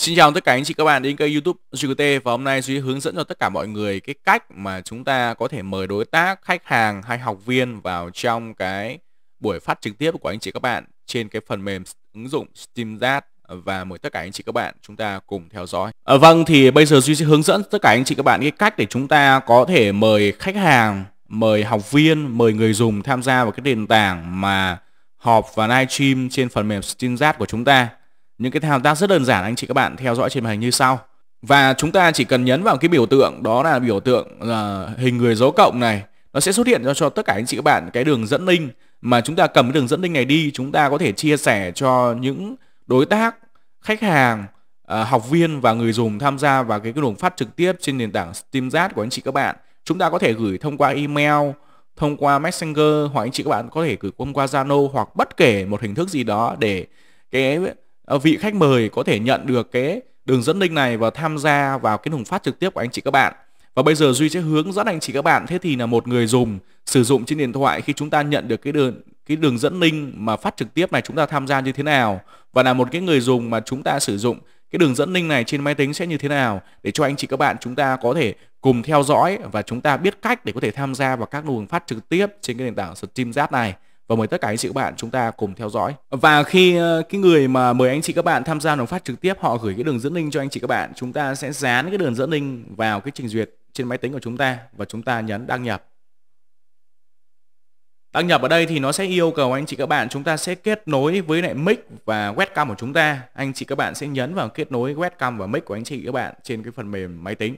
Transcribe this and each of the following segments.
Xin chào tất cả anh chị các bạn đến kênh YouTube GT và hôm nay Duy hướng dẫn cho tất cả mọi người cái cách mà chúng ta có thể mời đối tác, khách hàng hay học viên vào trong cái buổi phát trực tiếp của anh chị các bạn trên cái phần mềm ứng dụng SteamJet và mời tất cả anh chị các bạn chúng ta cùng theo dõi. À, vâng thì bây giờ Duy sẽ hướng dẫn tất cả anh chị các bạn cái cách để chúng ta có thể mời khách hàng, mời học viên, mời người dùng tham gia vào cái nền tảng mà họp và live stream trên phần mềm SteamJet của chúng ta. Những cái thao tác rất đơn giản anh chị các bạn theo dõi trên màn hình như sau. Và chúng ta chỉ cần nhấn vào cái biểu tượng đó là biểu tượng uh, hình người dấu cộng này. Nó sẽ xuất hiện cho, cho tất cả anh chị các bạn cái đường dẫn link mà chúng ta cầm cái đường dẫn link này đi chúng ta có thể chia sẻ cho những đối tác, khách hàng, uh, học viên và người dùng tham gia vào cái, đường phát trực tiếp trên nền tảng Steam Chat của anh chị các bạn. Chúng ta có thể gửi thông qua email, thông qua Messenger hoặc anh chị các bạn có thể gửi qua Zalo hoặc bất kể một hình thức gì đó để cái Ờ, vị khách mời có thể nhận được cái đường dẫn link này và tham gia vào cái thùng phát trực tiếp của anh chị các bạn. Và bây giờ Duy sẽ hướng dẫn anh chị các bạn thế thì là một người dùng sử dụng trên điện thoại khi chúng ta nhận được cái đường cái đường dẫn link mà phát trực tiếp này chúng ta tham gia như thế nào và là một cái người dùng mà chúng ta sử dụng cái đường dẫn link này trên máy tính sẽ như thế nào để cho anh chị các bạn chúng ta có thể cùng theo dõi và chúng ta biết cách để có thể tham gia vào các luồng phát trực tiếp trên cái nền tảng Streamyard này và mời tất cả anh chị các bạn chúng ta cùng theo dõi. Và khi ờ, cái người mà mời anh chị các bạn tham gia đồng phát trực tiếp họ gửi cái đường dẫn link cho anh chị các bạn, chúng ta sẽ dán cái đường dẫn link vào cái trình duyệt trên máy tính của chúng ta và chúng ta nhấn đăng nhập. Đăng nhập ở đây thì nó sẽ yêu cầu anh chị các bạn chúng ta sẽ kết nối với lại mic và webcam của chúng ta. Anh chị các bạn sẽ nhấn vào kết nối webcam và mic của anh chị các bạn trên cái phần mềm máy tính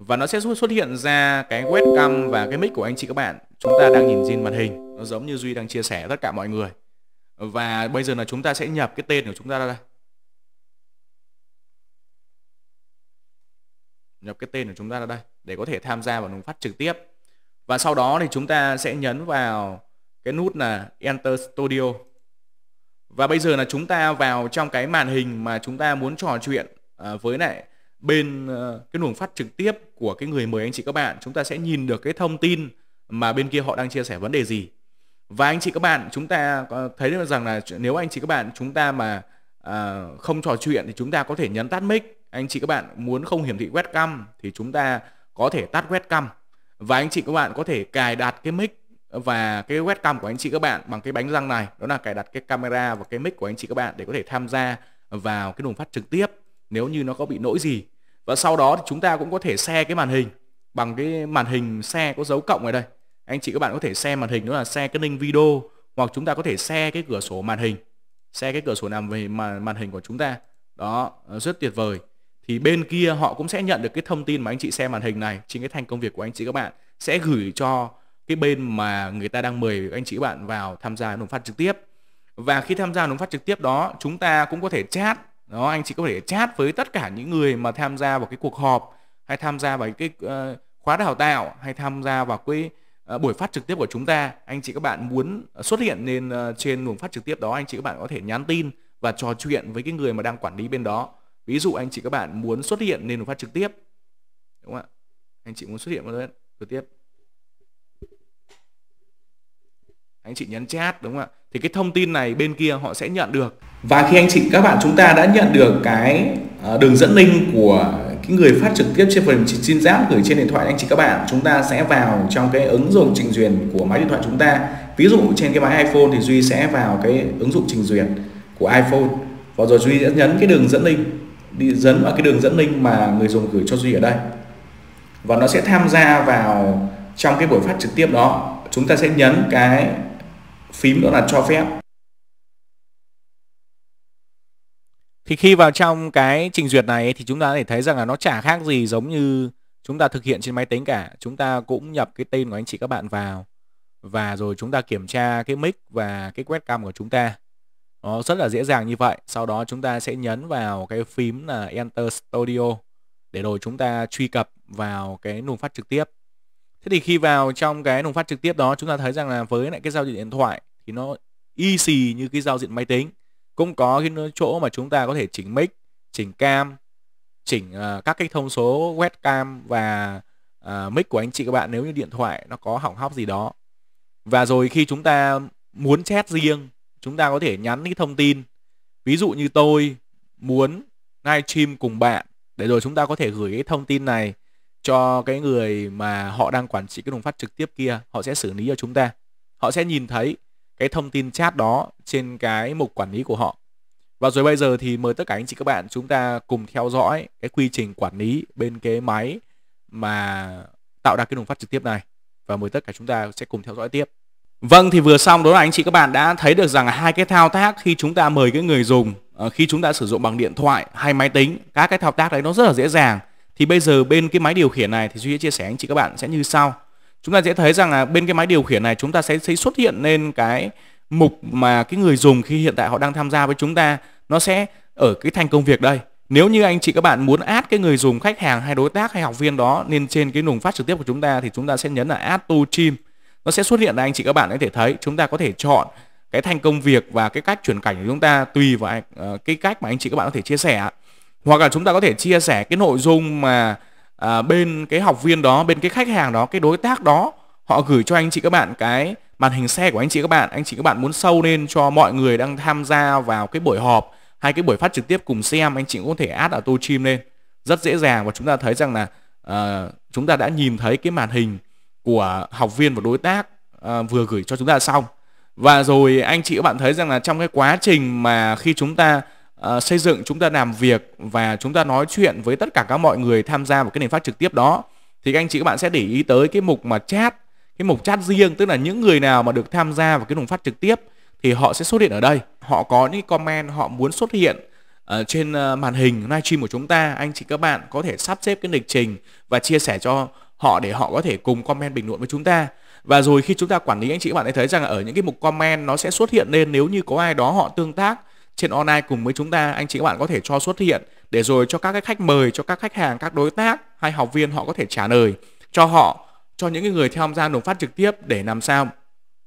và nó sẽ xuất hiện ra cái webcam và cái mic của anh chị các bạn chúng ta đang nhìn trên màn hình nó giống như duy đang chia sẻ tất cả mọi người và bây giờ là chúng ta sẽ nhập cái tên của chúng ta ra đây nhập cái tên của chúng ta ra đây để có thể tham gia vào nút phát trực tiếp và sau đó thì chúng ta sẽ nhấn vào cái nút là Enter Studio và bây giờ là chúng ta vào trong cái màn hình mà chúng ta muốn trò chuyện à, với lại bên ờ, cái luồng phát trực tiếp của cái người mời anh chị các bạn chúng ta sẽ nhìn được cái thông tin mà bên kia họ đang chia sẻ vấn đề gì và anh chị các bạn chúng ta thấy được rằng là nếu anh chị các bạn chúng ta mà à, không trò chuyện thì chúng ta có thể nhấn tắt mic anh chị các bạn muốn không hiển thị webcam thì chúng ta có thể tắt webcam và anh chị các bạn có thể cài đặt cái mic và cái webcam của anh chị các bạn bằng cái bánh răng này đó là cài đặt cái camera và cái mic của anh chị các bạn để có thể tham gia vào cái luồng phát trực tiếp nếu như nó có bị lỗi gì và sau đó thì chúng ta cũng có thể xe cái màn hình bằng cái màn hình xe có dấu cộng ở đây anh chị các bạn có thể xem màn hình đó là xe cái ninh video hoặc chúng ta có thể xe cái cửa sổ màn hình xe cái cửa sổ nằm về màn, màn hình của chúng ta đó rất tuyệt vời thì bên kia họ cũng sẽ nhận được cái thông tin mà anh chị xem màn hình này trên cái thành công việc của anh chị các bạn sẽ gửi cho cái bên mà người ta đang mời anh chị các bạn vào tham gia nộp phát trực tiếp và khi tham gia nộp phát trực tiếp đó chúng ta cũng có thể chat đó anh chị có thể chat với tất cả những người mà tham gia vào cái cuộc họp hay tham gia vào cái uh, khóa đào tạo hay tham gia vào cái uh, buổi phát trực tiếp của chúng ta anh chị các bạn muốn xuất hiện lên uh, ờ, trên luồng phát trực tiếp đó anh chị các bạn có thể nhắn tin và trò chuyện với cái người mà đang quản lý bên đó ví dụ anh chị các bạn muốn xuất hiện lên luồng phát trực tiếp đúng không ạ anh chị muốn xuất hiện vào đấy trực tiếp anh chị nhắn chat đúng không ạ thì cái thông tin này bên kia họ sẽ nhận được và khi anh chị các bạn chúng ta đã nhận được cái ờ, đường dẫn link của cái người phát trực tiếp trên phần xin giáp gửi trên điện thoại anh chị các bạn chúng ta sẽ vào trong cái ứng dụng trình duyệt của máy điện thoại chúng ta ví dụ trên cái máy iPhone thì Duy sẽ vào cái ứng dụng trình duyệt của iPhone và rồi Duy sẽ nhấn cái đường dẫn link đi dẫn vào cái đường dẫn link mà người dùng gửi cho Duy ở đây và nó sẽ tham gia vào trong cái buổi phát trực tiếp đó chúng ta sẽ nhấn cái phím đó là cho phép thì khi vào trong cái trình duyệt này thì chúng ta có thể thấy rằng là nó chả khác gì giống như chúng ta thực hiện trên máy tính cả chúng ta cũng nhập cái tên của anh chị các bạn vào và rồi chúng ta kiểm tra cái mic và cái webcam của chúng ta nó rất là dễ dàng như vậy sau đó chúng ta sẽ nhấn vào cái phím là Enter Studio để rồi chúng ta truy cập vào cái luồng phát trực tiếp Thế thì khi vào trong cái đồng phát trực tiếp đó chúng ta thấy rằng là với lại cái giao diện điện thoại thì nó y xì như cái giao diện máy tính. Cũng có cái chỗ mà chúng ta có thể chỉnh mic, chỉnh cam, chỉnh uh, các cái thông số webcam và uh, mic của anh chị các bạn nếu như điện thoại nó có hỏng hóc gì đó. Và rồi khi chúng ta muốn chat riêng, chúng ta có thể nhắn cái thông tin. Ví dụ như tôi muốn livestream cùng bạn để rồi chúng ta có thể gửi cái thông tin này cho cái người mà họ đang quản trị cái đồng phát trực tiếp kia họ sẽ xử lý cho chúng ta họ sẽ nhìn thấy cái thông tin chat đó trên cái mục quản lý của họ và rồi bây giờ thì mời tất cả anh chị các bạn chúng ta cùng theo dõi cái quy trình quản lý bên cái máy mà tạo ra cái đồng phát trực tiếp này và mời tất cả chúng ta sẽ cùng theo dõi tiếp. Vâng thì vừa xong đó là anh chị các bạn đã thấy được rằng hai cái thao tác khi chúng ta mời cái người dùng ờ, khi chúng ta sử dụng bằng điện thoại hay máy tính các cái thao tác đấy nó rất là dễ dàng thì bây giờ bên cái máy điều khiển này thì Duy sẽ chia sẻ anh chị các bạn sẽ như sau chúng ta sẽ thấy rằng là bên cái máy điều khiển này chúng ta sẽ thấy xuất hiện lên cái mục mà cái người dùng khi hiện tại họ đang tham gia với chúng ta nó sẽ ở cái thành công việc đây nếu như anh chị các bạn muốn add cái người dùng khách hàng hay đối tác hay học viên đó lên trên cái nùng phát trực tiếp của chúng ta thì chúng ta sẽ nhấn là add to team nó sẽ xuất hiện là anh chị các bạn có thể thấy chúng ta có thể chọn cái thành công việc và cái cách chuyển cảnh của chúng ta tùy vào ờ, cái cách mà anh chị các bạn có thể chia sẻ hoặc là chúng ta có thể chia sẻ cái nội dung mà à, bên cái học viên đó bên cái khách hàng đó cái đối tác đó họ gửi cho anh chị các bạn cái màn hình xe của anh chị các bạn anh chị các bạn muốn sâu lên cho mọi người đang tham gia vào cái buổi họp hay cái buổi phát trực tiếp cùng xem anh chị cũng có thể add ở tô chim lên rất dễ dàng và chúng ta thấy rằng là uh, chúng ta đã nhìn thấy cái màn hình của học viên và đối tác uh, vừa gửi cho chúng ta xong và rồi anh chị các bạn thấy rằng là trong cái quá trình mà khi chúng ta uh, xây dựng chúng ta làm việc và chúng ta nói chuyện với tất cả các mọi người tham gia vào cái nền phát trực tiếp đó thì các anh chị các bạn sẽ để ý tới cái mục mà chat cái mục chat riêng tức là những người nào mà được tham gia vào cái nền phát trực tiếp thì họ sẽ xuất hiện ở đây họ có những comment họ muốn xuất hiện ở ờ, trên ờ, màn hình livestream của chúng ta anh chị các bạn có thể sắp xếp cái lịch trình và chia sẻ cho họ để họ có thể cùng comment bình luận với chúng ta và rồi khi chúng ta quản lý anh chị các bạn sẽ thấy rằng ở những cái mục comment nó sẽ xuất hiện lên nếu như có ai đó họ tương tác trên online cùng với chúng ta anh chị các bạn có thể cho xuất hiện để rồi cho các cái khách mời cho các khách hàng các đối tác hay học viên họ có thể trả lời cho họ cho những người tham gia nộp phát trực tiếp để làm sao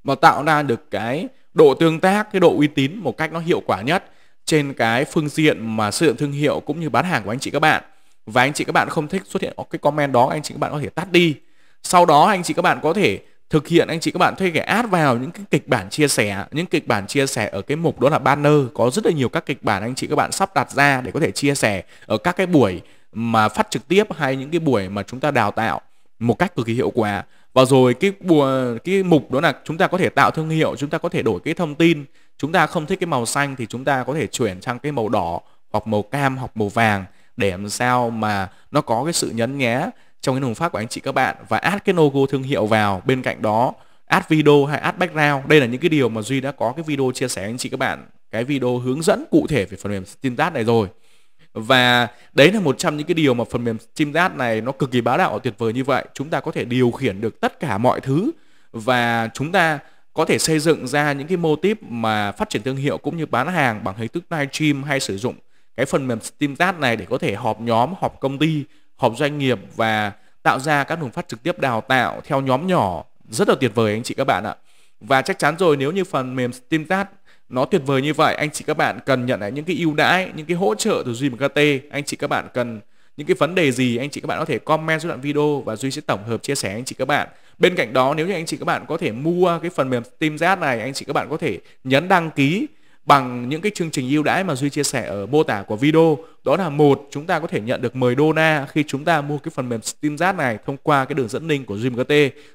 mà tạo ra được cái độ tương tác cái độ uy tín một cách nó hiệu quả nhất trên cái phương diện mà xây dựng thương hiệu cũng như bán hàng của anh chị các bạn và anh chị các bạn không thích xuất hiện cái comment đó anh chị các bạn có thể tắt đi sau đó anh chị các bạn có thể thực hiện anh chị các bạn thuê kẻ ad vào những cái kịch bản chia sẻ những kịch bản chia sẻ ở cái mục đó là banner có rất là nhiều các kịch bản anh chị các bạn sắp đặt ra để có thể chia sẻ ở các cái buổi mà phát trực tiếp hay những cái buổi mà chúng ta đào tạo một cách cực kỳ hiệu quả và rồi cái bùa cái mục đó là chúng ta có thể tạo thương hiệu chúng ta có thể đổi cái thông tin chúng ta không thích cái màu xanh thì chúng ta có thể chuyển sang cái màu đỏ hoặc màu cam hoặc màu vàng để làm sao mà nó có cái sự nhấn nhá trong cái đồng phát của anh chị các bạn và add cái logo thương hiệu vào bên cạnh đó add video hay add background đây là những cái điều mà duy đã có cái video chia sẻ anh chị các bạn cái video hướng dẫn cụ thể về phần mềm SteamTag này rồi và đấy là một trong những cái điều mà phần mềm SteamTag này nó cực kỳ bá đạo tuyệt vời như vậy chúng ta có thể điều khiển được tất cả mọi thứ và chúng ta có thể xây dựng ra những cái mô típ mà phát triển thương hiệu cũng như bán hàng bằng hình thức live stream hay sử dụng cái phần mềm SteamTag này để có thể họp nhóm, họp công ty họp doanh nghiệp và tạo ra các luồng phát trực tiếp đào tạo theo nhóm nhỏ rất là tuyệt vời anh chị các bạn ạ và chắc chắn rồi nếu như phần mềm Steamcast nó tuyệt vời như vậy anh chị các bạn cần nhận lại những cái ưu đãi những cái hỗ trợ từ Duy KT anh chị các bạn cần những cái vấn đề gì anh chị các bạn có thể comment dưới đoạn video và Duy sẽ tổng hợp chia sẻ anh chị các bạn. Bên cạnh đó nếu như anh chị các bạn có thể mua cái phần mềm Steam Chat này anh chị các bạn có thể nhấn đăng ký bằng những cái chương trình ưu đãi mà Duy chia sẻ ở mô tả của video. Đó là một, chúng ta có thể nhận được 10 đô na khi chúng ta mua cái phần mềm SteamJazz này thông qua cái đường dẫn link của Dreamkt.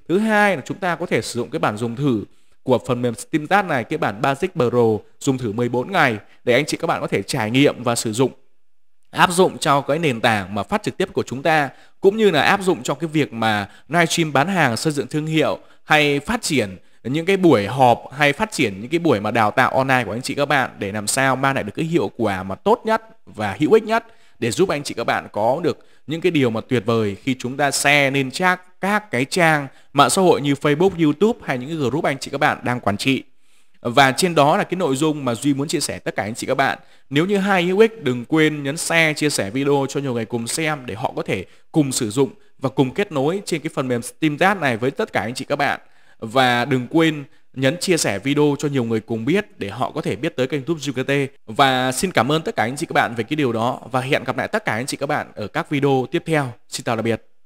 Thứ hai là chúng ta có thể sử dụng cái bản dùng thử của phần mềm SteamJazz này, cái bản Basic Pro dùng thử 14 ngày để anh chị các bạn có thể trải nghiệm và sử dụng áp dụng cho cái nền tảng mà phát trực tiếp của chúng ta cũng như là áp dụng cho cái việc mà livestream bán hàng xây dựng thương hiệu hay phát triển những cái buổi họp hay phát triển những cái buổi mà đào tạo online của anh chị các bạn để làm sao mang lại được cái hiệu quả mà tốt nhất và hữu ích nhất để giúp anh chị các bạn có được những cái điều mà tuyệt vời khi chúng ta share lên chắc các cái trang mạng xã hội như Facebook, YouTube hay những cái group anh chị các bạn đang quản trị. Và trên đó là cái nội dung mà Duy muốn chia sẻ tất cả anh chị các bạn. Nếu như hay hữu ích, đừng quên nhấn share, chia sẻ video cho nhiều người cùng xem để họ có thể cùng sử dụng và cùng kết nối trên cái phần mềm Steam Deck này với tất cả anh chị các bạn và đừng quên nhấn chia sẻ video cho nhiều người cùng biết để họ có thể biết tới kênh YouTube GKT và xin cảm ơn tất cả anh chị các bạn về cái điều đó và hẹn gặp lại tất cả anh chị các bạn ở các video tiếp theo. Xin chào tạm biệt.